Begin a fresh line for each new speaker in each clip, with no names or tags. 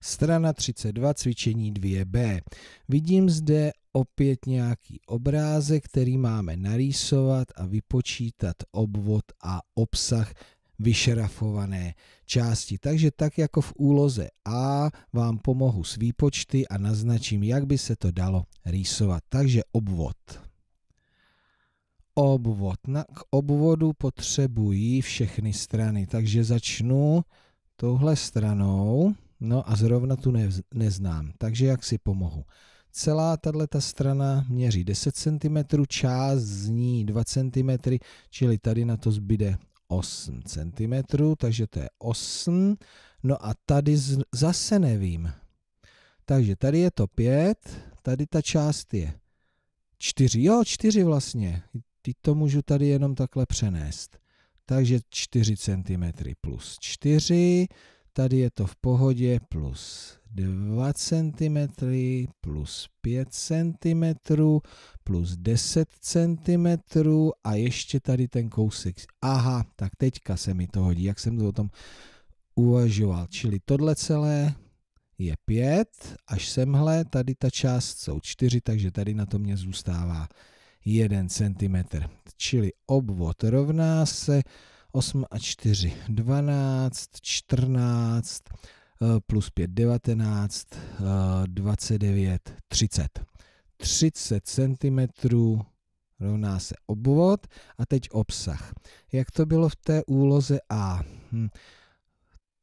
Strana 32, cvičení 2b. Vidím zde opět nějaký obrázek, který máme narýsovat a vypočítat obvod a obsah vyšrafované části. Takže tak jako v úloze A vám pomohu s výpočty a naznačím, jak by se to dalo rýsovat. Takže obvod. Obvod. Na, k obvodu potřebují všechny strany, takže začnu touhle stranou. No a zrovna tu ne, neznám, takže jak si pomohu? Celá tato strana měří 10 cm, část z ní 2 cm, čili tady na to zbyde 8 cm, takže to je 8. No a tady z, zase nevím. Takže tady je to 5, tady ta část je 4, jo 4 vlastně. Teď to můžu tady jenom takhle přenést. Takže 4 cm plus 4, Tady je to v pohodě plus 2 cm, plus 5 cm, plus 10 cm a ještě tady ten kousek. Aha, tak teďka se mi to hodí, jak jsem to o tom uvažoval. Čili tohle celé je 5 až semhle, tady ta část jsou 4, takže tady na to mě zůstává 1 cm. Čili obvod rovná se 8 a 4, 12, 14, plus 5, 19, 29, 30. 30 cm rovná se obvod a teď obsah. Jak to bylo v té úloze A? Hm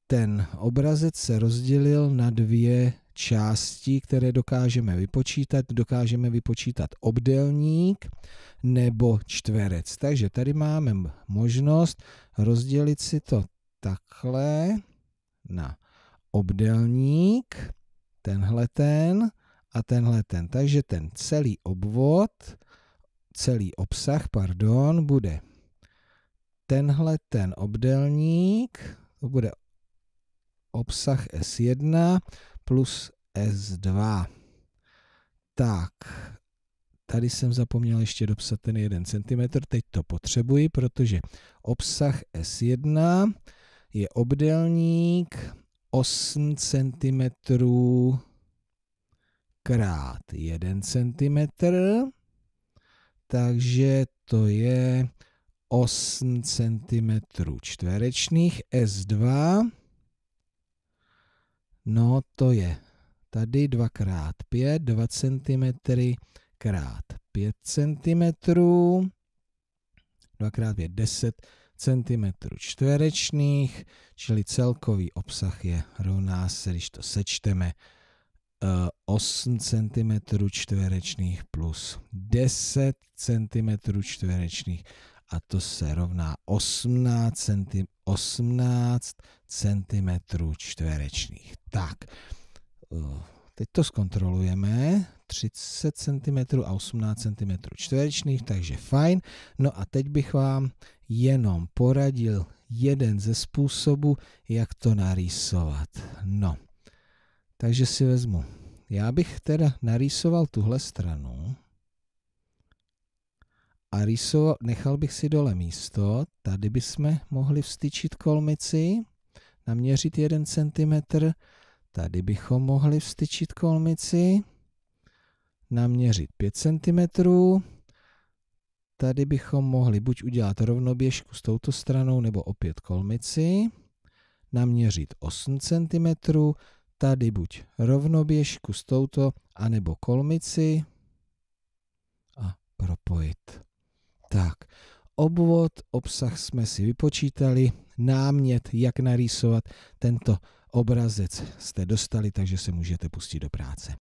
ten obrazec se rozdělil na dvě části, které dokážeme vypočítat. Dokážeme vypočítat obdelník nebo čtverec. Takže tady máme možnost rozdělit si to takhle na obdelník, tenhle ten a tenhle ten. Takže ten celý obvod, celý obsah, pardon, bude tenhle ten obdelník, to bude obsah S1 plus S2. Tak, tady jsem zapomněl ještě dopsat ten 1 cm, teď to potřebuji, protože obsah S1 je obdelník 8 cm krát 1 cm, takže to je 8 cm čtverečných S2 No to je tady 2 x 5, 2 cm krát 5 cm, 2 x 5, 10 cm čtverečných, čili celkový obsah je rovná se, když to sečteme, 8 eh, cm čtverečných plus 10 cm čtverečných a to se rovná 18 cm, 18 cm čtverečných. Tak, eh, teď to zkontrolujeme. 30 cm a 18 cm čtverečných, takže fajn. No a teď bych vám jenom poradil jeden ze způsobů, jak to narýsovat. No, takže si vezmu. Já bych teda narýsoval tuhle stranu a rýsoval, nechal bych si dole místo, tady bychom mohli vstyčit kolmici, naměřit 1 cm, tady bychom mohli vstyčit kolmici, naměřit 5 cm, tady bychom mohli buď udělat rovnoběžku s touto stranou nebo opět kolmici, naměřit 8 cm, tady buď rovnoběžku s touto anebo kolmici a propojit. Tak, obvod, obsah jsme si vypočítali, námět, jak narýsovat tento obrazec jste dostali, takže se můžete pustit do práce.